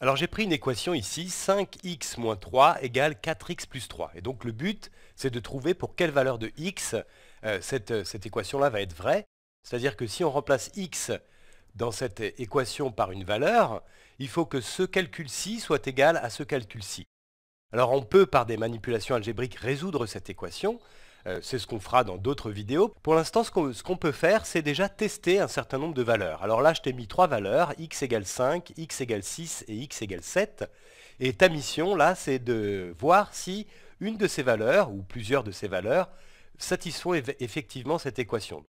Alors j'ai pris une équation ici, 5x moins 3 égale 4x plus 3. Et donc le but, c'est de trouver pour quelle valeur de x euh, cette, euh, cette équation-là va être vraie. C'est-à-dire que si on remplace x dans cette équation par une valeur, il faut que ce calcul-ci soit égal à ce calcul-ci. Alors on peut par des manipulations algébriques résoudre cette équation, euh, c'est ce qu'on fera dans d'autres vidéos. Pour l'instant, ce qu'on peut faire, c'est déjà tester un certain nombre de valeurs. Alors là, je t'ai mis trois valeurs, x égale 5, x égale 6 et x égale 7. Et ta mission, là, c'est de voir si une de ces valeurs, ou plusieurs de ces valeurs, satisfont effectivement cette équation.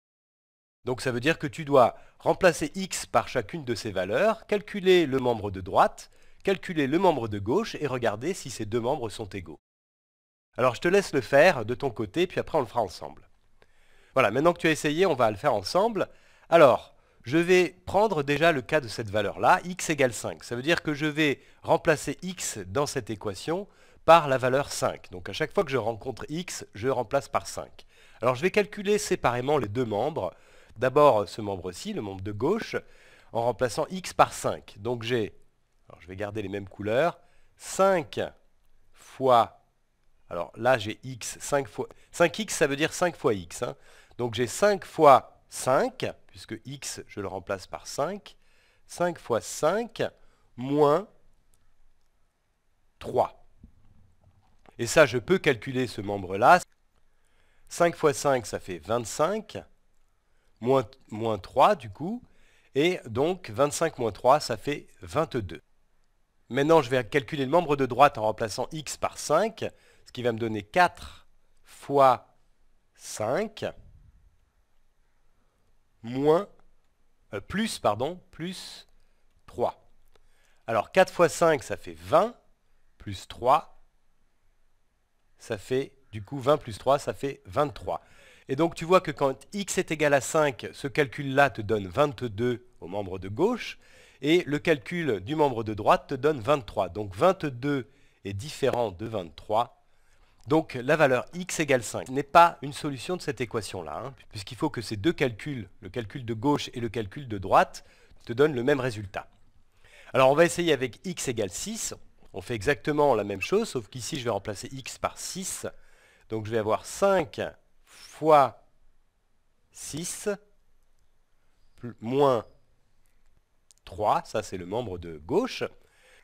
Donc ça veut dire que tu dois remplacer x par chacune de ces valeurs, calculer le membre de droite, calculer le membre de gauche et regarder si ces deux membres sont égaux. Alors je te laisse le faire de ton côté, puis après on le fera ensemble. Voilà, maintenant que tu as essayé, on va le faire ensemble. Alors, je vais prendre déjà le cas de cette valeur-là, x égale 5. Ça veut dire que je vais remplacer x dans cette équation par la valeur 5. Donc à chaque fois que je rencontre x, je remplace par 5. Alors je vais calculer séparément les deux membres. D'abord ce membre-ci, le membre de gauche, en remplaçant x par 5. Donc j'ai, je vais garder les mêmes couleurs, 5 fois alors là, j'ai x 5 5x, ça veut dire 5 fois x. Hein. Donc j'ai 5 fois 5, puisque x, je le remplace par 5. 5 fois 5, moins 3. Et ça, je peux calculer ce membre-là. 5 fois 5, ça fait 25, moins 3 du coup. Et donc 25 moins 3, ça fait 22. Maintenant, je vais calculer le membre de droite en remplaçant x par 5 ce qui va me donner 4 fois 5 moins, euh, plus, pardon, plus 3. Alors 4 fois 5, ça fait 20, plus 3, ça fait, du coup, 20 plus 3, ça fait 23. Et donc tu vois que quand x est égal à 5, ce calcul-là te donne 22 au membre de gauche, et le calcul du membre de droite te donne 23. Donc 22 est différent de 23, donc la valeur x égale 5 n'est pas une solution de cette équation-là, hein, puisqu'il faut que ces deux calculs, le calcul de gauche et le calcul de droite, te donnent le même résultat. Alors on va essayer avec x égale 6. On fait exactement la même chose, sauf qu'ici je vais remplacer x par 6. Donc je vais avoir 5 fois 6 moins 3, ça c'est le membre de gauche.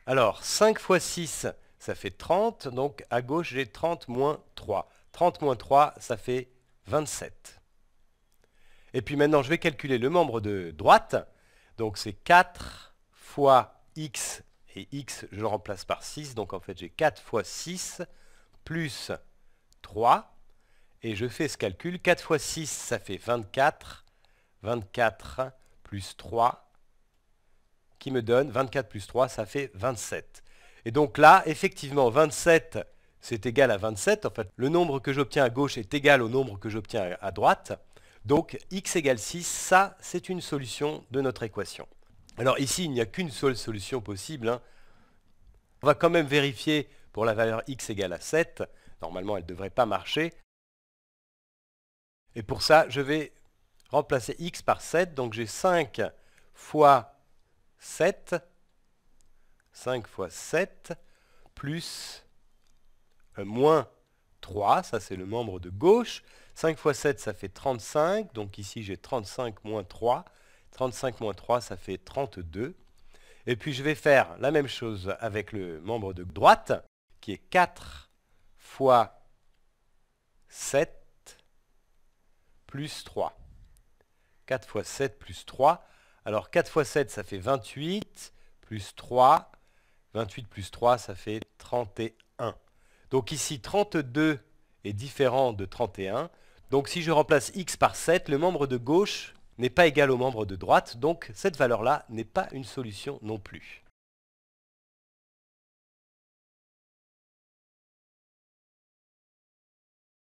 Alors 5 fois 6, ça fait 30. Donc à gauche, j'ai 30 moins 3. 30 moins 3, ça fait 27. Et puis maintenant, je vais calculer le membre de droite. Donc c'est 4 fois x, et x, je le remplace par 6. Donc en fait, j'ai 4 fois 6 plus 3. Et je fais ce calcul. 4 fois 6, ça fait 24. 24 plus 3, qui me donne 24 plus 3, ça fait 27. Et donc là, effectivement, 27, c'est égal à 27. En fait, le nombre que j'obtiens à gauche est égal au nombre que j'obtiens à droite. Donc x égale 6, ça, c'est une solution de notre équation. Alors ici, il n'y a qu'une seule solution possible. Hein. On va quand même vérifier pour la valeur x égale à 7. Normalement, elle ne devrait pas marcher. Et pour ça, je vais remplacer x par 7. Donc j'ai 5 fois 7 5 fois 7 plus euh, moins 3, ça c'est le membre de gauche. 5 fois 7 ça fait 35, donc ici j'ai 35 moins 3. 35 moins 3 ça fait 32. Et puis je vais faire la même chose avec le membre de droite qui est 4 fois 7 plus 3. 4 fois 7 plus 3. Alors 4 fois 7 ça fait 28 plus 3 28 plus 3, ça fait 31. Donc ici, 32 est différent de 31. Donc si je remplace x par 7, le membre de gauche n'est pas égal au membre de droite, donc cette valeur-là n'est pas une solution non plus.